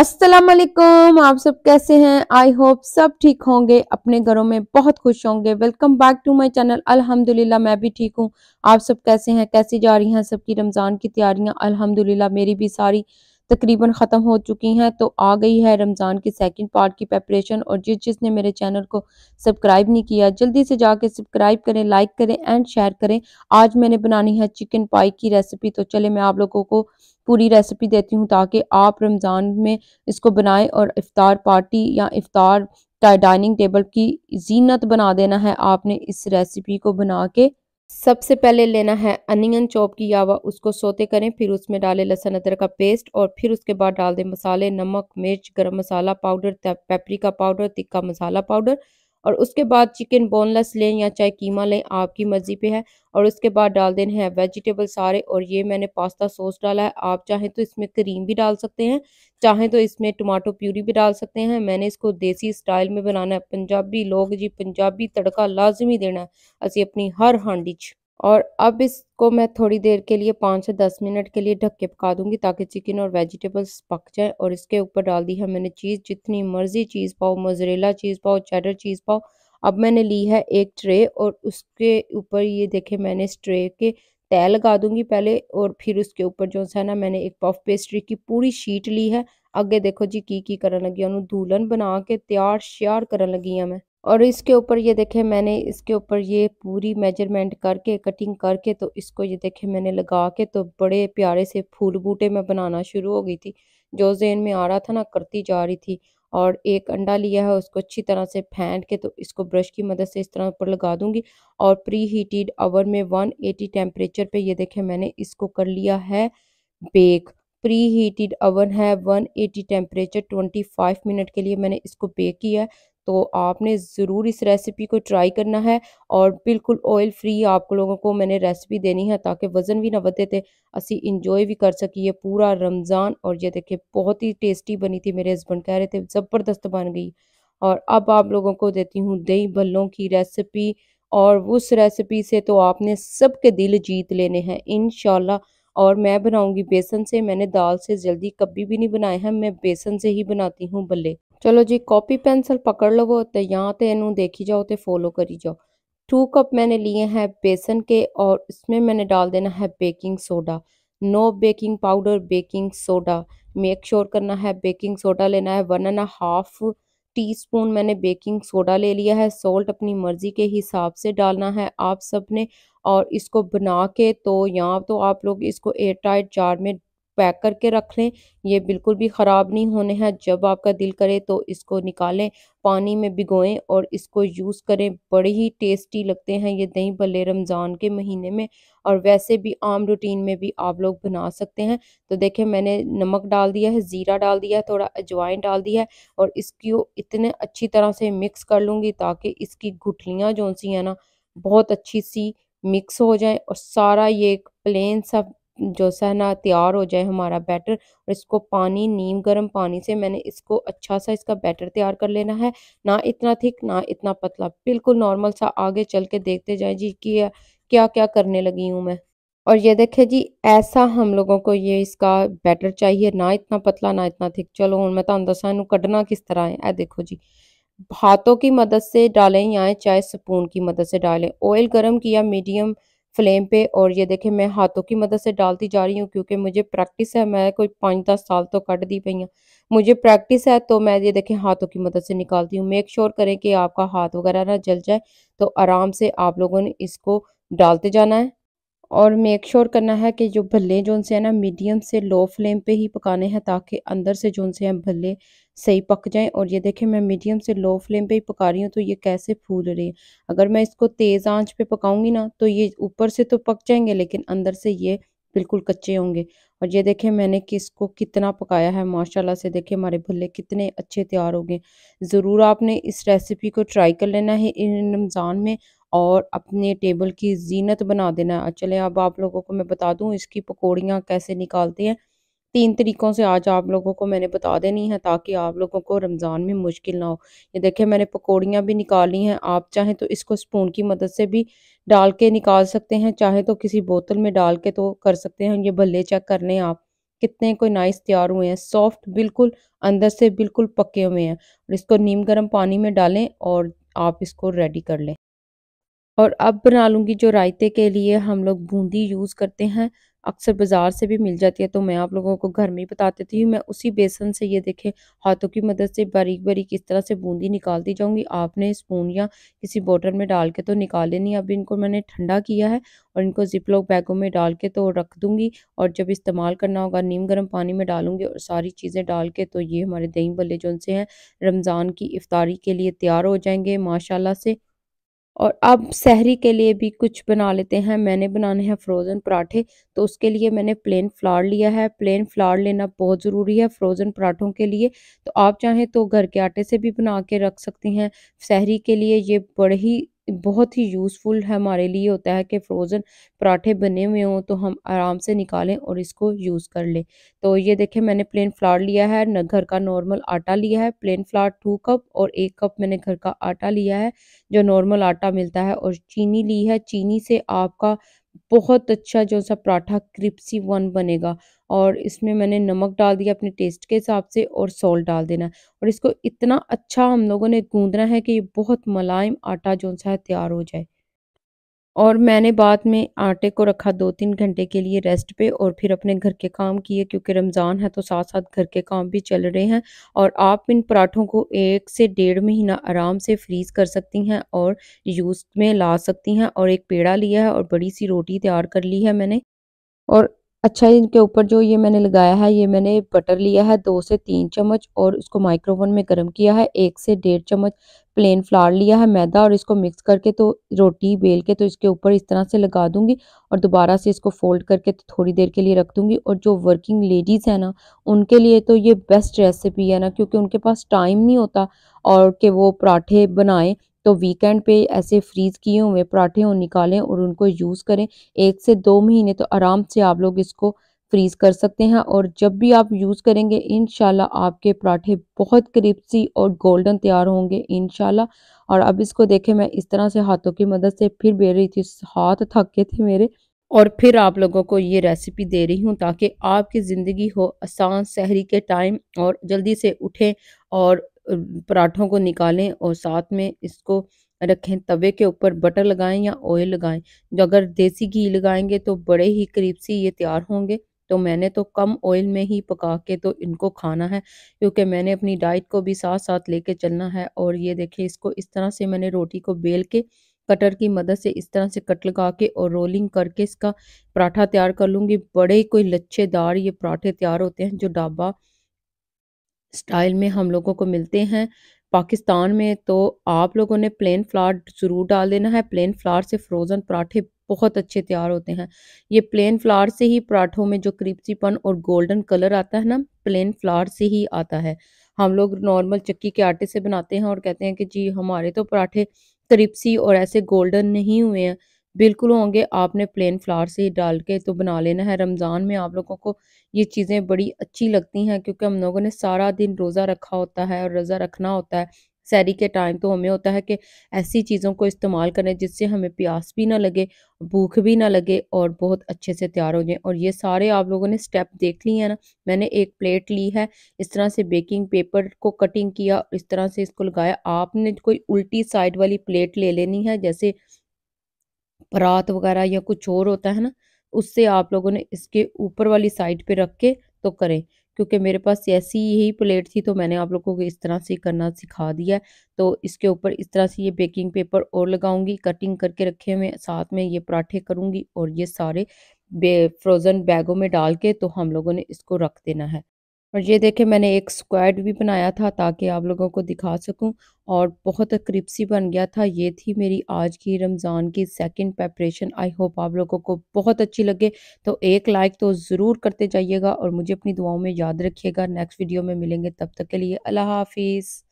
अस्सलाम वालेकुम आप सब कैसे हैं आई होप सब ठीक होंगे अपने घरों में बहुत खुश होंगे welcome back to my channel अल्हम्दुलिल्लाह मैं भी ठीक हूँ आप सब कैसे हैं कैसी जा रही हैं सबकी रमज़ान की तैयारियां अल्हम्दुलिल्लाह मेरी भी सारी तकरीबन ख़त्म हो चुकी हैं तो आ गई है रमज़ान की सेकंड पार्ट की प्रेपरेशन और जिस जिसने मेरे चैनल को सब्सक्राइब नहीं किया जल्दी से जाके सब्सक्राइब करें लाइक करें एंड शेयर करें आज मैंने बनानी है चिकन पाई की रेसिपी तो चले मैं आप लोगों को पूरी रेसिपी देती हूँ ताकि आप रमज़ान में इसको बनाएं और इफ़ार पार्टी या इफ़ार डाइनिंग टेबल की जीनत बना देना है आपने इस रेसिपी को बना के सबसे पहले लेना है अनियन चॉप की यावा उसको सोते करें फिर उसमें डालें लहसुन अदरक का पेस्ट और फिर उसके बाद डाल दें मसाले नमक मिर्च गरम मसाला पाउडर पेपरिका पाउडर तिक्का मसाला पाउडर और उसके बाद चिकन बोनलेस लें या चाहे कीमा लें आपकी मर्ज़ी पे है और उसके बाद डाल देने हैं वेजिटेबल सारे और ये मैंने पास्ता सॉस डाला है आप चाहें तो इसमें क्रीम भी डाल सकते हैं चाहें तो इसमें टमाटो प्यूरी भी डाल सकते हैं मैंने इसको देसी स्टाइल में बनाना है पंजाबी लोग जी पंजाबी तड़का लाजमी देना है अभी अपनी हर हांडी और अब इसको मैं थोड़ी देर के लिए पाँच से दस मिनट के लिए ढक के पका दूंगी ताकि चिकन और वेजिटेबल्स पक जाएं और इसके ऊपर डाल दी है मैंने चीज़ जितनी मर्ज़ी चीज़ पाओ मोजरेला चीज़ पाओ चैडर चीज़ पाओ अब मैंने ली है एक ट्रे और उसके ऊपर ये देखे मैंने इस ट्रे के तय लगा दूंगी पहले और फिर उसके ऊपर जो है ना मैंने एक पफ पेस्ट्री की पूरी शीट ली है अगे देखो जी की की करन लगी उन्होंने दूल्हन बना के तैयार श्यार करन लगी हाँ मैं और इसके ऊपर ये देखें मैंने इसके ऊपर ये पूरी मेजरमेंट करके कटिंग करके तो इसको ये देखें मैंने लगा के तो बड़े प्यारे से फूल बूटे में बनाना शुरू हो गई थी जो जेन में आ रहा था ना करती जा रही थी और एक अंडा लिया है उसको अच्छी तरह से फेंट के तो इसको ब्रश की मदद से इस तरह ऊपर लगा दूंगी और प्री हीटेड आवर में 180 टेम्परेचर पे ये देखें मैंने इसको कर लिया है बेक प्री हीटेड अवन है 180 टेम्परेचर 25 मिनट के लिए मैंने इसको बेक किया है तो आपने ज़रूर इस रेसिपी को ट्राई करना है और बिल्कुल ऑयल फ्री आप लोगों को मैंने रेसिपी देनी है ताकि वज़न भी ना बदे थे असी इंजॉय भी कर सकिए पूरा रमज़ान और ये देखिए बहुत ही टेस्टी बनी थी मेरे हस्बैंड कह रहे थे ज़बरदस्त बन गई और अब आप लोगों को देती हूँ दही भल्लों की रेसिपी और उस रेसिपी से तो आपने सबके दिल जीत लेने हैं इन और मैं बनाऊंगी बेसन से मैंने दाल से जल्दी कभी भी नहीं बनाए हैं मैं बेसन से ही बनाती हूँ भल्ले चलो जी कॉपी पेंसिल पकड़ लवो तो यहाँ तो ਇਹਨੂੰ देखी जाओ तो फॉलो करी जाओ टू कप मैंने लिए हैं बेसन के और इसमें मैंने डाल देना है baking soda no baking powder baking soda make sure करना है बेकिंग सोडा लेना है one and half teaspoon मैंने बेकिंग सोडा ले लिया है सोल्ट अपनी मर्ज़ी के हिसाब से डालना है आप सब ने और इसको बना के तो या तो आप लोग इसको एयर टाइट जार में पैक करके रख लें ये बिल्कुल भी ख़राब नहीं होने हैं जब आपका दिल करे तो इसको निकालें पानी में भिगोएं और इसको यूज़ करें बड़े ही टेस्टी लगते हैं ये दही भले रमज़ान के महीने में और वैसे भी आम रूटीन में भी आप लोग बना सकते हैं तो देखें मैंने नमक डाल दिया है ज़ीरा डाल दिया है थोड़ा अजवाइन डाल दिया है और इसको इतने अच्छी तरह से मिक्स कर लूँगी ताकि इसकी गुठलियाँ जो सी हैं ना बहुत अच्छी सी मिक्स हो जाए और सारा ये एक प्लेन सा जो ना तैयार हो जाए हमारा बैटर और इसको पानी नीम गर्म पानी से मैंने इसको अच्छा सा इसका बैटर तैयार कर लेना है ना इतना थिक ना इतना पतला बिल्कुल नॉर्मल सा आगे चल के देखते जाए जी कि क्या क्या करने लगी हूँ मैं और ये देखे जी ऐसा हम लोगों को ये इसका बैटर चाहिए ना इतना पतला ना इतना थिक चलो हूँ मैं तो दसा इन कढ़ना किस तरह है ऐ देखो जी हाथों की मदद से डालें या चाहे स्पून की मदद से डालें ऑयल गर्म किया मीडियम फ्लेम पे और ये देखें मैं हाथों की मदद से डालती जा रही हूँ क्योंकि मुझे प्रैक्टिस है मैं कोई पाँच दस साल तो कट दी पई हूँ मुझे प्रैक्टिस है तो मैं ये देखें हाथों की मदद से निकालती हूँ मेक श्योर करें कि आपका हाथ वगैरह ना जल जाए तो आराम से आप लोगों ने इसको डालते जाना है और मेक श्योर करना है कि जो भल्ले जो उनसे है ना मीडियम से लो फ्लेम पे ही पकाने हैं ताकि अंदर से जो उनसे हैं भल्ले सही पक जाए और ये देखें मैं मीडियम से लो फ्लेम पे ही पका रही हूँ तो ये कैसे फूल रही है अगर मैं इसको तेज़ आंच पे पकाऊंगी ना तो ये ऊपर से तो पक जाएंगे लेकिन अंदर से ये बिल्कुल कच्चे होंगे और ये देखें मैंने किसको कितना पकाया है माशाल्लाह से देखें हमारे भल्ले कितने अच्छे तैयार हो गए ज़रूर आपने इस रेसिपी को ट्राई कर लेना है इन रमज़ान में और अपने टेबल की जीनत बना देना है चले अब आप लोगों को मैं बता दूँ इसकी पकौड़ियाँ कैसे निकालते हैं तीन तरीक़ों से आज आप लोगों को मैंने बता देनी है ताकि आप लोगों को रमज़ान में मुश्किल ना हो ये देखिए मैंने पकौड़ियाँ भी निकाली हैं आप चाहें तो इसको स्पून की मदद से भी डाल के निकाल सकते हैं चाहे तो किसी बोतल में डाल के तो कर सकते हैं ये भल्ले चेक कर लें आप कितने कोई नाइस तैयार हुए हैं सॉफ्ट बिल्कुल अंदर से बिल्कुल पके हुए हैं और इसको नीम गर्म पानी में डालें और आप इसको रेडी कर लें और अब बना लूँगी जो रायते के लिए हम लोग बूंदी यूज़ करते हैं अक्सर बाज़ार से भी मिल जाती है तो मैं आप लोगों को घर में ही बता देती हूँ मैं उसी बेसन से ये देखें हाथों की मदद से बारीक बारीक इस तरह से बूंदी निकालती जाऊँगी आपने स्पून या किसी बॉटल में डाल के तो निकाले नहीं अब इनको मैंने ठंडा किया है और इनको जिपलॉक बैगों में डाल के तो रख दूँगी और जब इस्तेमाल करना होगा नीम गर्म पानी में डालूंगी और सारी चीज़ें डाल के तो ये हमारे दही भले जो उनसे हैं रमज़ान की इफ्तारी के लिए तैयार हो जाएंगे माशाला से और अब सहरी के लिए भी कुछ बना लेते हैं मैंने बनाने हैं फ्रोज़न पराठे तो उसके लिए मैंने प्लेन फ्लावर लिया है प्लेन फ्लावर लेना बहुत ज़रूरी है फ्रोज़न पराठों के लिए तो आप चाहें तो घर के आटे से भी बना के रख सकती हैं सहरी के लिए ये बड़े ही बहुत ही यूज़फुल हमारे लिए होता है कि फ्रोज़न पराठे बने हुए हों तो हम आराम से निकालें और इसको यूज़ कर लें तो ये देखें मैंने प्लेन फ्लावर लिया है घर का नॉर्मल आटा लिया है प्लेन फ्लावर टू कप और एक कप मैंने घर का आटा लिया है जो नॉर्मल आटा मिलता है और चीनी ली है चीनी से आपका बहुत अच्छा जो सा पराठा क्रिप्सी वन बनेगा और इसमें मैंने नमक डाल दिया अपने टेस्ट के हिसाब से और सॉल्ट डाल देना और इसको इतना अच्छा हम लोगों ने गूंदना है कि ये बहुत मुलायम आटा जो सा है तैयार हो जाए और मैंने बाद में आटे को रखा दो तीन घंटे के लिए रेस्ट पे और फिर अपने घर के काम किए क्योंकि रमज़ान है तो साथ साथ घर के काम भी चल रहे हैं और आप इन पराठों को एक से डेढ़ महीना आराम से फ्रीज़ कर सकती हैं और यूज़ में ला सकती हैं और एक पेड़ा लिया है और बड़ी सी रोटी तैयार कर ली है मैंने और अच्छा इनके ऊपर जो ये मैंने लगाया है ये मैंने बटर लिया है दो से तीन चम्मच और उसको माइक्रोवन में गर्म किया है एक से डेढ़ चम्मच प्लेन फ्लावर लिया है मैदा और इसको मिक्स करके तो रोटी बेल के तो इसके ऊपर इस तरह से लगा दूंगी और दोबारा से इसको फोल्ड करके तो थोड़ी देर के लिए रख दूंगी और जो वर्किंग लेडीज़ है ना उनके लिए तो ये बेस्ट रेसिपी है ना क्योंकि उनके पास टाइम नहीं होता और के वो पराठे बनाएं तो वीकेंड पे ऐसे फ्रीज़ किए हुए पराठे हो निकालें और उनको यूज़ करें एक से दो महीने तो आराम से आप लोग इसको फ्रीज़ कर सकते हैं और जब भी आप यूज़ करेंगे इन आपके पराठे बहुत क्रिप्सी और गोल्डन तैयार होंगे इन और अब इसको देखें मैं इस तरह से हाथों की मदद से फिर बेल रही थी हाथ थक गए थे मेरे और फिर आप लोगों को ये रेसिपी दे रही हूँ ताकि आपकी ज़िंदगी हो आसान सहरी के टाइम और जल्दी से उठें और पराठों को निकालें और साथ में इसको रखें तवे के ऊपर बटर लगाएं या ऑयल लगाएं जो अगर देसी घी लगाएंगे तो बड़े ही करीब से ये तैयार होंगे तो मैंने तो कम ऑयल में ही पका के तो इनको खाना है क्योंकि मैंने अपनी डाइट को भी साथ साथ लेके चलना है और ये देखें इसको इस तरह से मैंने रोटी को बेल के कटर की मदद से इस तरह से कट लगा के और रोलिंग करके इसका पराठा तैयार कर लूँगी बड़े कोई लच्छेदार ये पराठे तैयार होते हैं जो ढाबा स्टाइल में हम लोगों को मिलते हैं पाकिस्तान में तो आप लोगों ने प्लेन फ्लावर ज़रूर डाल देना है प्लेन फ्लावर से फ्रोज़न पराठे बहुत अच्छे तैयार होते हैं ये प्लेन फ्लावर से ही पराठों में जो क्रिप्सीपन और गोल्डन कलर आता है ना प्लेन फ्लावर से ही आता है हम लोग नॉर्मल चक्की के आटे से बनाते हैं और कहते हैं कि जी हमारे तो पराठे क्रिप्सी और ऐसे गोल्डन नहीं हुए हैं बिल्कुल होंगे आपने प्लेन फ्लावर से ही डाल के तो बना लेना है रमज़ान में आप लोगों को ये चीज़ें बड़ी अच्छी लगती हैं क्योंकि हम लोगों ने सारा दिन रोज़ा रखा होता है और रोज़ा रखना होता है सैरी के टाइम तो हमें होता है कि ऐसी चीज़ों को इस्तेमाल करें जिससे हमें प्यास भी ना लगे भूख भी ना लगे और बहुत अच्छे से तैयार हो जाएं और ये सारे आप लोगों ने स्टेप देख लिए हैं ना मैंने एक प्लेट ली है इस तरह से बेकिंग पेपर को कटिंग किया इस तरह से इसको लगाया आपने कोई उल्टी साइड वाली प्लेट ले लेनी है जैसे परात वगैरह या कुछ और होता है ना उससे आप लोगों ने इसके ऊपर वाली साइड पे रख के तो करें क्योंकि मेरे पास ऐसी यही प्लेट थी तो मैंने आप लोगों को इस तरह से करना सिखा दिया तो इसके ऊपर इस तरह से ये बेकिंग पेपर और लगाऊंगी कटिंग करके रखे हुए साथ में ये पराठे करूँगी और ये सारे फ्रोज़न बैगों में डाल के तो हम लोगों ने इसको रख देना है और ये देखे मैंने एक स्क्वाड भी बनाया था ताकि आप लोगों को दिखा सकूं और बहुत क्रिप्सी बन गया था ये थी मेरी आज की रमज़ान की सेकंड प्रेपरेशन आई होप आप लोगों को बहुत अच्छी लगे तो एक लाइक तो ज़रूर करते जाइएगा और मुझे अपनी दुआओं में याद रखिएगा नेक्स्ट वीडियो में मिलेंगे तब तक के लिए अल्लाह हाफिज़